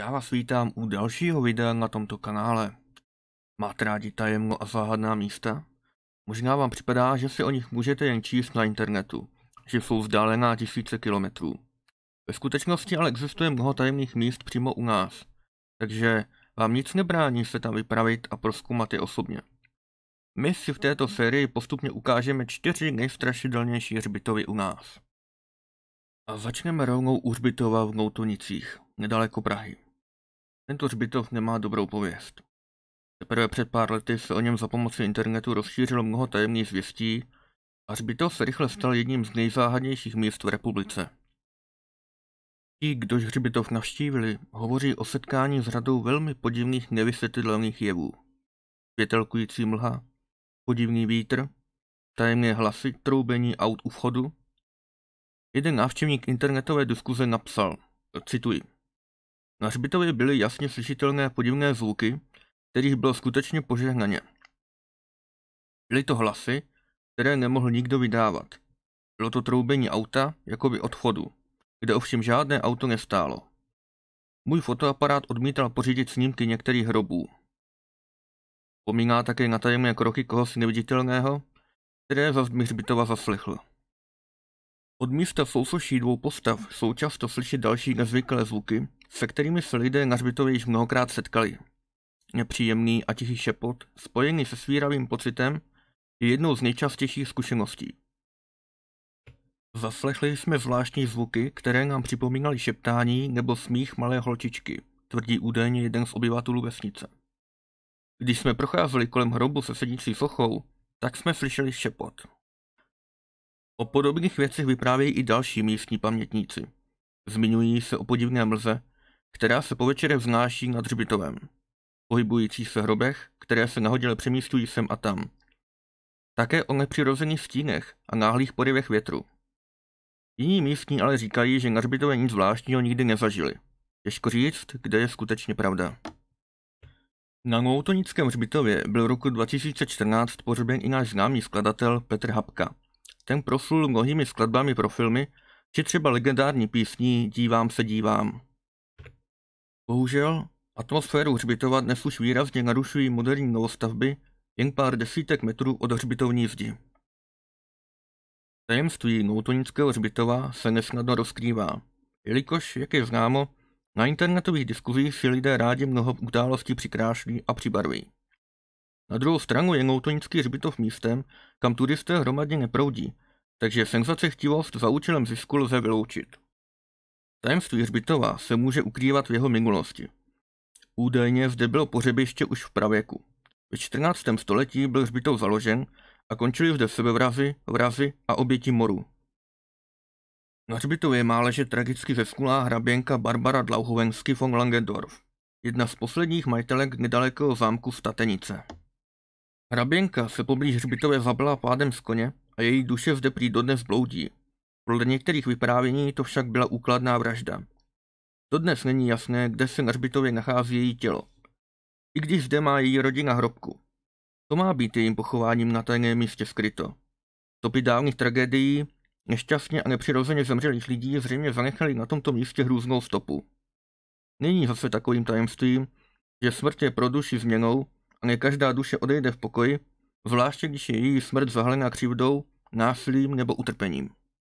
Já vás vítám u dalšího videa na tomto kanále. Máte rádi tajemno a záhadná místa? Možná vám připadá, že si o nich můžete jen číst na internetu, že jsou vzdálená tisíce kilometrů. Ve skutečnosti ale existuje mnoho tajemných míst přímo u nás, takže vám nic nebrání se tam vypravit a proskoumat je osobně. My si v této sérii postupně ukážeme čtyři nejstrašidelnější hřbitovy u nás. A začneme rovnou u hřbitova v Noutonicích, nedaleko Prahy. Tento hřbitov nemá dobrou pověst. Teprve před pár lety se o něm za pomoci internetu rozšířilo mnoho tajemných zvěstí a hřbitov se rychle stal jedním z nejzáhadnějších míst v republice. Ti, kdož hřbitov navštívili, hovoří o setkání s řadou velmi podivných nevysvětlitelných jevů. Světelkující mlha, podivný vítr, tajemné hlasy, troubení aut u vchodu. Jeden návštěvník internetové diskuze napsal, cituji, na hřbitově byly jasně slyšitelné podivné zvuky, kterých bylo skutečně požehnaně. Byly to hlasy, které nemohl nikdo vydávat. Bylo to troubení auta, jakoby odchodu, kde ovšem žádné auto nestálo. Můj fotoaparát odmítal pořídit snímky některých hrobů. Pomíná také na tajemné kroky kohosi neviditelného, které za zmi hřbitova zaslechl. Od místa sousoší dvou postav jsou často slyšet další nezvyklé zvuky, se kterými se lidé na hřbitově již mnohokrát setkali. Nepříjemný a tichý šepot, spojený se svíravým pocitem, je jednou z nejčastějších zkušeností. Zaslechli jsme zvláštní zvuky, které nám připomínaly šeptání nebo smích malé holčičky, tvrdí údajně jeden z obyvatelů vesnice. Když jsme procházeli kolem hrobu se sedící sochou, tak jsme slyšeli šepot. O podobných věcech vyprávějí i další místní pamětníci. Zmiňují se o podivné mlze, která se po večere vznáší nad hřbitovem. Pohybující se hrobech, které se nahodile přemístují sem a tam. Také o nepřirozených stínech a náhlých porivech větru. Jiní místní ale říkají, že na hřbitově nic zvláštního nikdy nezažili. Těžko říct, kde je skutečně pravda. Na Loutonickém hřbitově byl roku 2014 pořben i náš známý skladatel Petr Hapka. Ten proslul mnohými skladbami pro filmy, či třeba legendární písní Dívám se dívám. Bohužel, atmosféru hřbitova dnes už výrazně narušují moderní novostavby jen pár desítek metrů od hřbitovní zdi. Tajemství noutonického hřbitova se nesnadno rozkrývá, jelikož, jak je známo, na internetových diskuzích si lidé rádi mnoho událostí přikrášlí a přibarví. Na druhou stranu je noutonický hřbitov místem, kam turisté hromadně neproudí, takže senzace chtivost za účelem zisku lze vyloučit. Tajemství hřbitova se může ukrývat v jeho minulosti. Údajně zde bylo pořebiště už v pravěku. Ve 14. století byl hřbitov založen a končili zde sebevrazy, vrazy a oběti moru. Na hřbitově má ležet tragicky zeskulá hraběnka Barbara Dlauhovensky von Langendorf, jedna z posledních majitelek nedalekého zámku Statenice. Hraběnka se poblíž hřbitově zabila pádem z koně a její duše zde prý dodnes bloudí, podle některých vyprávění to však byla úkladná vražda. Dodnes není jasné, kde se na Řbitově nachází její tělo. I když zde má její rodina hrobku. To má být jejím pochováním na tajném místě skryto. Stopy dávných tragédií, nešťastně a nepřirozeně zemřelých lidí zřejmě zanechali na tomto místě hrůznou stopu. Není zase takovým tajemstvím, že smrt je pro duši změnou a ne každá duše odejde v pokoji, zvláště když je její smrt zahalená křivdou, násilím nebo utrpením.